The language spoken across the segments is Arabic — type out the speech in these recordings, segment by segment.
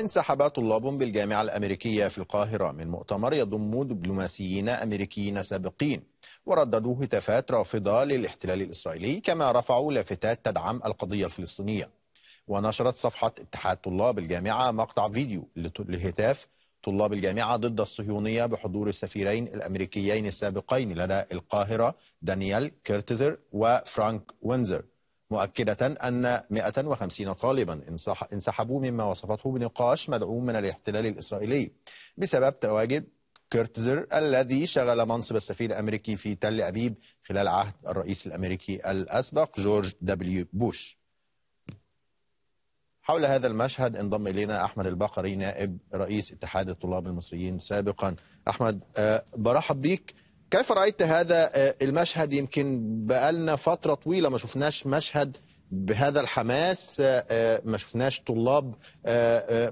انسحب طلاب بالجامعة الأمريكية في القاهرة من مؤتمر يضم دبلوماسيين أمريكيين سابقين ورددوا هتافات رافضة للاحتلال الإسرائيلي كما رفعوا لافتات تدعم القضية الفلسطينية ونشرت صفحة اتحاد طلاب الجامعة مقطع فيديو لهتاف طلاب الجامعة ضد الصهيونية بحضور السفيرين الأمريكيين السابقين لدى القاهرة دانيال كيرتزر وفرانك وينزر مؤكدة أن 150 طالبا انسحبوا مما وصفته بنقاش مدعوم من الاحتلال الإسرائيلي بسبب تواجد كيرتزر الذي شغل منصب السفير الأمريكي في تل أبيب خلال عهد الرئيس الأمريكي الأسبق جورج دبليو بوش حول هذا المشهد انضم إلينا أحمد البقري نائب رئيس اتحاد الطلاب المصريين سابقا أحمد آه، برحب بك كيف رأيت هذا آه، المشهد يمكن بقالنا فترة طويلة ما شفناش مشهد بهذا الحماس آه، آه، ما شفناش طلاب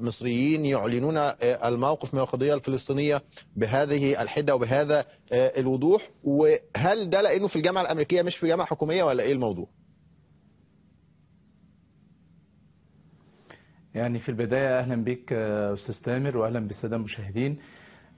مصريين يعلنون الموقف من القضية الفلسطينية بهذه الحدة وبهذا الوضوح وهل ده لأنه في الجامعة الأمريكية مش في جامعة حكومية ولا إيه الموضوع؟ يعني في البداية أهلا بك أستاذ تامر وأهلا بالسادة المشاهدين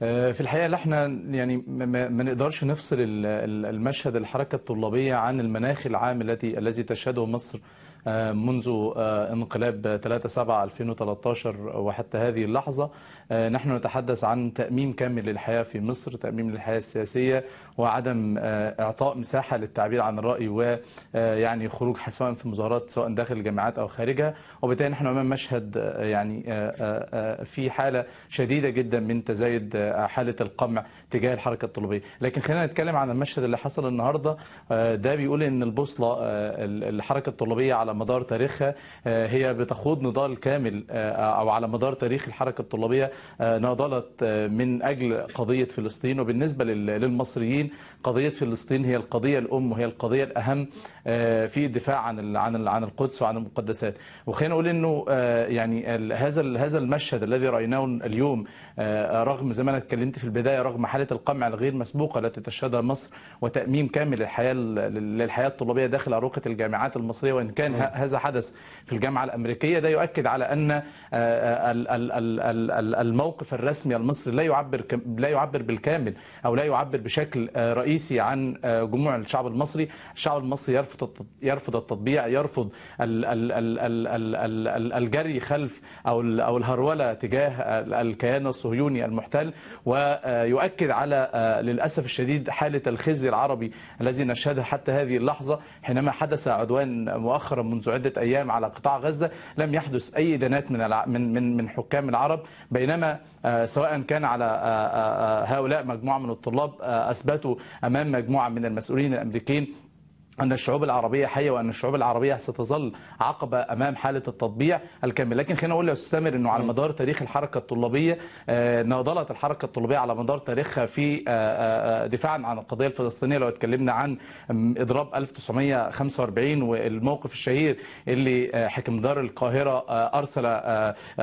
آه، في الحقيقه احنا يعني ما نقدرش نفصل المشهد الحركه الطلابيه عن المناخ العام الذي الذي تشهده مصر آه، منذ آه، انقلاب 3/7/2013 وحتى هذه اللحظة آه، نحن نتحدث عن تأميم كامل للحياة في مصر تأميم للحياة السياسية وعدم إعطاء مساحة للتعبير عن الرأي ويعني خروج سواء في مظاهرات سواء داخل الجامعات أو خارجها وبالتالي نحن أمام مشهد يعني في حالة شديدة جدا من تزايد حالة القمع تجاه الحركة الطلابية لكن خلينا نتكلم عن المشهد اللي حصل النهاردة ده بيقول إن البوصلة الحركة الطلابية على على مدار تاريخها آه، هي بتخوض نضال كامل آه، أو على مدار تاريخ الحركة الطلابية آه، ناضلت من أجل قضية فلسطين وبالنسبة للمصريين قضية فلسطين هي القضية الأم وهي القضية الأهم في الدفاع عن عن عن القدس وعن المقدسات وخلينا نقول انه يعني هذا هذا المشهد الذي رايناه اليوم رغم زي ما انا اتكلمت في البدايه رغم حاله القمع الغير مسبوقه التي تشهدها مصر وتاميم كامل للحياه للحياه الطلابيه داخل اروقه الجامعات المصريه وان كان هذا حدث في الجامعة الأمريكية ده يؤكد على أن الموقف الرسمي المصري لا يعبر لا يعبر بالكامل أو لا يعبر بشكل رئيسي عن جموع الشعب المصري الشعب المصري يرفض يرفض التطبيع يرفض الجري خلف أو أو الهرولة تجاه الكيان الصهيوني المحتل ويؤكد على للأسف الشديد حالة الخزي العربي الذي نشهدها حتى هذه اللحظة حينما حدث عدوان مؤخرا منذ عدة أيام على قطاع غزة لم يحدث أي إدانات من من من حكام العرب بينما آه، سواء كان على آه، آه، هؤلاء مجموعة من الطلاب أثبتوا أمام مجموعة من المسؤولين الأمريكيين أن الشعوب العربية حية وأن الشعوب العربية ستظل عقبة أمام حالة التطبيع الكامل لكن خلينا أقول سامر أنه على مدار تاريخ الحركة الطلابية آه، ناضلت الحركة الطلابية على مدار تاريخها في آه، آه، دفاعا عن القضية الفلسطينية لو اتكلمنا عن إضراب 1945 والموقف الشهير اللي حكم دار القاهرة أرسل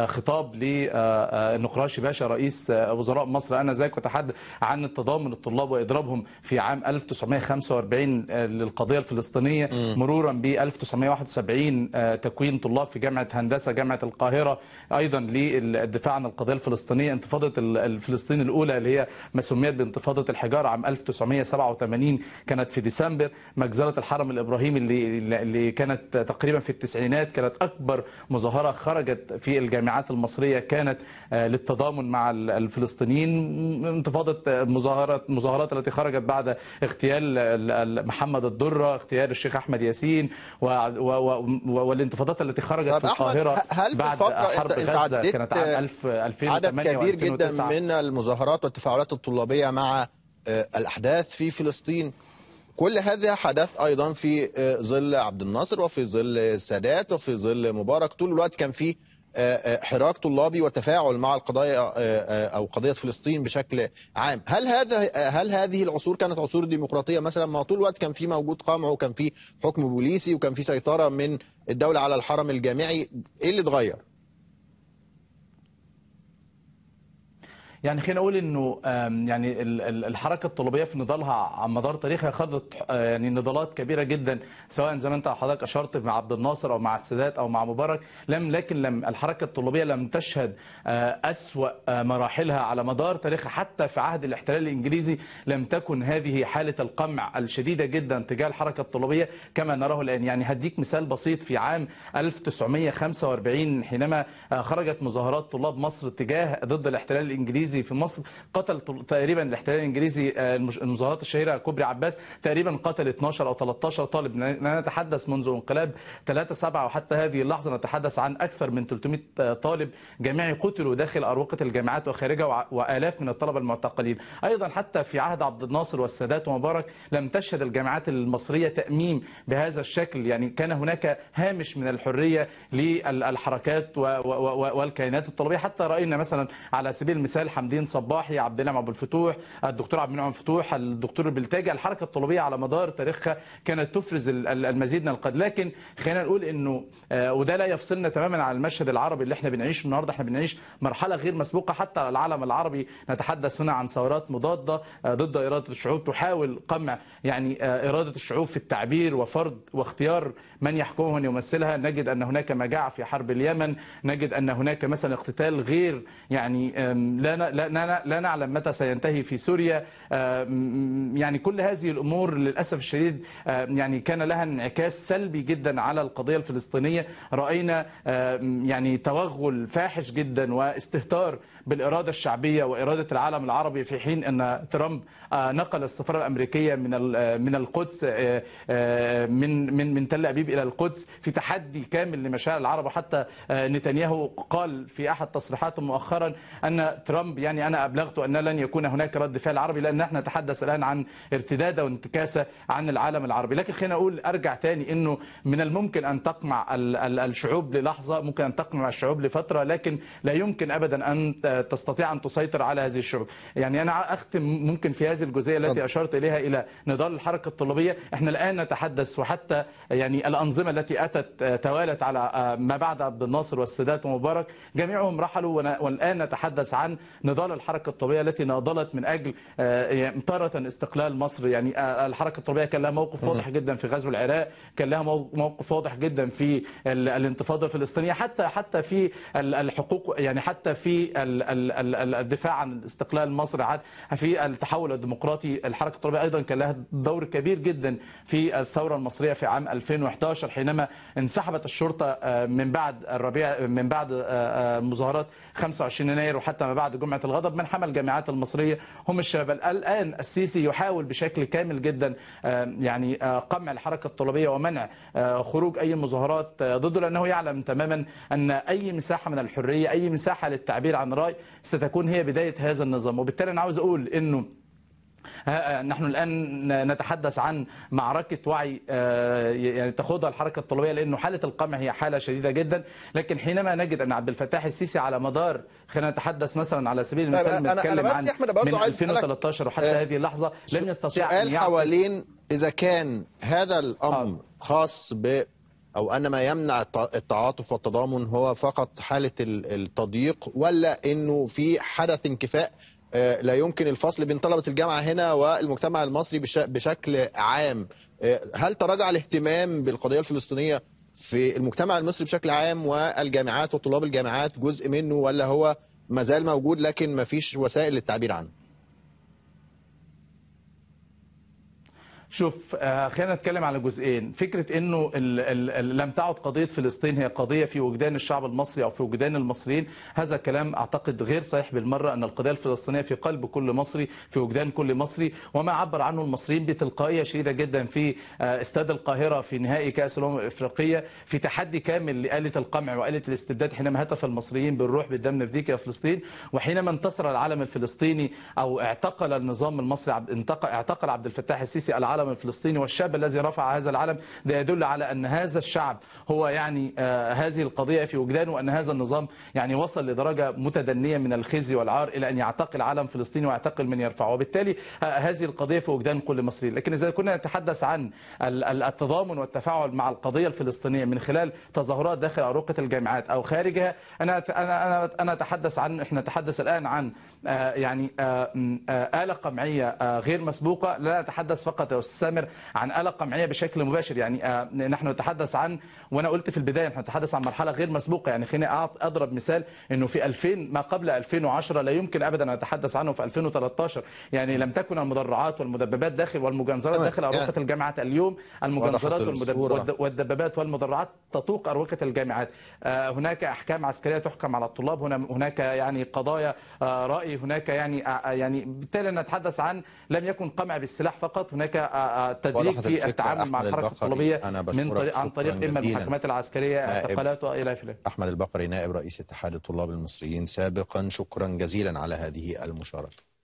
خطاب لنقراشي باشا رئيس وزراء مصر أنذاك وتحدث عن التضامن الطلاب وإضرابهم في عام 1945 للقضية الفلسطينيه مرورا ب 1971 آه، تكوين طلاب في جامعه هندسه جامعه القاهره ايضا للدفاع عن القضيه الفلسطينيه انتفاضه الفلسطين الاولى اللي هي ما سميت بانتفاضه الحجاره عام 1987 كانت في ديسمبر مجزره الحرم الابراهيمي اللي اللي كانت تقريبا في التسعينات كانت اكبر مظاهره خرجت في الجامعات المصريه كانت آه، للتضامن مع الفلسطينيين انتفاضه مظاهرات مظاهرات التي خرجت بعد اغتيال محمد الدره اغتيال الشيخ احمد ياسين و... و... و... والانتفاضات التي خرجت في القاهره هل في بعد حرب انت غزه انت كانت عام 1000 2008 عدد كبير جدا من المظاهرات والتفاعلات الطلابيه مع آه، الاحداث في فلسطين كل هذا حدث ايضا في آه، ظل عبد الناصر وفي ظل السادات وفي ظل مبارك طول الوقت كان في آه، آه، حراك طلابي وتفاعل مع القضايا آه، او قضيه فلسطين بشكل عام هل هذا هل هذه العصور كانت عصور ديمقراطيه مثلا ما طول الوقت كان في موجود قمع وكان في حكم بوليسي وكان في سيطره من الدوله على الحرم الجامعي ايه اللي اتغير يعني خلينا نقول انه يعني الحركه الطلابيه في نضالها على مدار تاريخها خضت آه، يعني نضالات كبيره جدا سواء زي ما انت حضرتك اشرت مع عبد الناصر او مع السادات او مع مبارك لم لكن لم الحركه الطلابيه لم تشهد آه، اسوا آه، مراحلها على مدار تاريخها حتى في عهد الاحتلال الانجليزي لم تكن هذه حاله القمع الشديده جدا تجاه الحركه الطلابيه كما نراه الان يعني هديك مثال بسيط في عام 1945 حينما خرجت مظاهرات طلاب مصر تجاه ضد الاحتلال الانجليزي الانجليزي في مصر قتل تقريبا الاحتلال الانجليزي آه، المظاهرات الشهيره كوبري عباس تقريبا قتل 12 او 13 طالب لا نتحدث منذ انقلاب 3 7 وحتى هذه اللحظه نتحدث عن اكثر من 300 آه، طالب جامعي قتلوا داخل اروقه الجامعات وخارجها والاف من الطلبه المعتقلين ايضا حتى في عهد عبد الناصر والسادات ومبارك لم تشهد الجامعات المصريه تاميم بهذا الشكل يعني كان هناك هامش من الحريه للحركات والكيانات الطلابيه حتى راينا مثلا على سبيل المثال حمدين صباحي عبد النعم ابو الفتوح الدكتور عبد المنعم فتوح الدكتور البلتاجي الحركه الطلابيه على مدار تاريخها كانت تفرز المزيد من القد لكن خلينا نقول انه آه، وده لا يفصلنا تماما عن المشهد العربي اللي احنا بنعيشه النهارده احنا بنعيش مرحله غير مسبوقه حتى على العالم العربي نتحدث هنا عن ثورات مضاده آه، ضد اراده الشعوب تحاول قمع يعني آه، اراده الشعوب في التعبير وفرض واختيار من يحكمها ومن يمثلها نجد ان هناك مجاعه في حرب اليمن نجد ان هناك مثلا اقتتال غير يعني لا لا, لا, لا, لا نعلم متى سينتهي في سوريا آه، يعني كل هذه الأمور للأسف الشديد آه، يعني كان لها انعكاس سلبي جدا على القضية الفلسطينية رأينا آه، يعني توغل فاحش جدا واستهتار بالإرادة الشعبية وإرادة العالم العربي في حين أن ترامب نقل السفارة الأمريكية من من القدس من من من تل أبيب إلى القدس في تحدي كامل لمشاعر العرب وحتى نتنياهو قال في أحد تصريحاته مؤخرا أن ترامب يعني أنا ابلغته أن لن يكون هناك رد فعل عربي لأن احنا نتحدث الآن عن ارتداد وانتكاسة عن العالم العربي لكن خلينا أقول أرجع ثاني أنه من الممكن أن تقمع الشعوب للحظة ممكن أن تقمع الشعوب لفترة لكن لا يمكن أبدا أن تستطيع أن تسيطر على هذه الشعوب يعني أنا أختم ممكن في هذه الجزئية التي أشرت إليها إلى نضال الحركة الطلابية احنا الآن نتحدث وحتى يعني الأنظمة التي أتت آه، توالت على آه، ما بعد عبد الناصر والسادات ومبارك جميعهم رحلوا والآن نتحدث عن نضال الحركة الطبيعية التي ناضلت من أجل تارة آه، يعني استقلال مصر يعني آه، الحركة الطبيعية كان لها موقف واضح جدا في غزو العراق كان لها موقف واضح جدا في الانتفاضة الفلسطينية حتى حتى في الحقوق يعني حتى في الدفاع عن استقلال مصر في التحول الديمقراطي الحركة الطبيعية أيضا كان لها دور كبير جدا في الثورة المصرية في عام 2011 حينما انسحبت الشرطة آه، من بعد الربيع من بعد مظاهرات 25 يناير وحتى ما بعد جمعة كلمة الغضب من حمل الجامعات المصرية هم الشباب الآن السيسي يحاول بشكل كامل جدا آه، يعني آه، قمع الحركة الطلابية ومنع آه، خروج أي مظاهرات ضده لأنه يعلم تماما أن أي مساحة من الحرية أي مساحة للتعبير عن رأي ستكون هي بداية هذا النظام وبالتالي أنا عاوز أقول أنه نحن الآن نتحدث عن معركة وعي آه، يعني تخوضها الحركة الطلابية لأنه حالة القمع هي حالة شديدة جدا لكن حينما نجد أن عبد الفتاح السيسي على مدار خلينا نتحدث مثلا على سبيل المثال أنا بنتكلم عن من 2013 وحتى آه، هذه اللحظة لم يستطيع أن حوالين إذا كان هذا الأمر آه. خاص ب أو أن ما يمنع التعاطف والتضامن هو فقط حالة التضييق ولا أنه في حدث انكفاء آه، لا يمكن الفصل بين طلبة الجامعة هنا والمجتمع المصري بشكل عام آه، هل تراجع الاهتمام بالقضية الفلسطينية في المجتمع المصري بشكل عام والجامعات وطلاب الجامعات جزء منه ولا هو مازال موجود لكن ما فيش وسائل للتعبير عنه شوف آه، خلينا نتكلم على جزئين فكرة انه الـ الـ لم تعد قضية فلسطين هي قضية في وجدان الشعب المصري او في وجدان المصريين هذا كلام اعتقد غير صحيح بالمرة ان القضية الفلسطينية في قلب كل مصري في وجدان كل مصري وما عبر عنه المصريين بتلقائية شديدة جدا في آه، استاد القاهرة في نهائي كأس الامم الافريقية في تحدي كامل لآلة القمع وآلة الاستبداد حينما هتف المصريين بالروح بالدم نفديك يا فلسطين وحينما انتصر العلم الفلسطيني او اعتقل النظام المصري اعتقل عبد الفتاح السيسي العلم العلم الفلسطيني والشاب الذي رفع هذا العلم ده يدل على أن هذا الشعب هو يعني آه، هذه القضية في وجدانه وأن هذا النظام يعني وصل لدرجة متدنية من الخزي والعار إلى أن يعتقل علم فلسطيني ويعتقل من يرفعه وبالتالي آه، هذه القضية في وجدان كل مصري لكن إذا كنا نتحدث عن التضامن والتفاعل مع القضية الفلسطينية من خلال تظاهرات داخل أروقة الجامعات أو خارجها أنا أنا أنا أتحدث عن إحنا نتحدث الآن عن آه، يعني آلة قمعية غير مسبوقة لا نتحدث فقط يا الاستاذ سامر عن آلة قمعية بشكل مباشر يعني آه، نحن نتحدث عن وانا قلت في البداية نحن نتحدث عن مرحلة غير مسبوقة يعني خليني اضرب مثال انه في 2000 ما قبل 2010 لا يمكن ابدا ان نتحدث عنه في 2013 يعني لم تكن المدرعات والمدببات داخل والمجنزرات داخل أروقة يعني الجامعات اليوم المجنزرات والدبابات والمدرعات تطوق أروقة الجامعات آه، هناك أحكام عسكرية تحكم على الطلاب هنا هناك يعني قضايا آه، رأي هناك يعني يعني بالتالي نتحدث عن لم يكن قمع بالسلاح فقط هناك تدريج في التعامل مع الحركه الطلبيه من طريق عن طريق اما المحاكمات العسكريه اعتقالات والى اخره. احمد البقري نائب رئيس اتحاد الطلاب المصريين سابقا شكرا جزيلا على هذه المشاركه.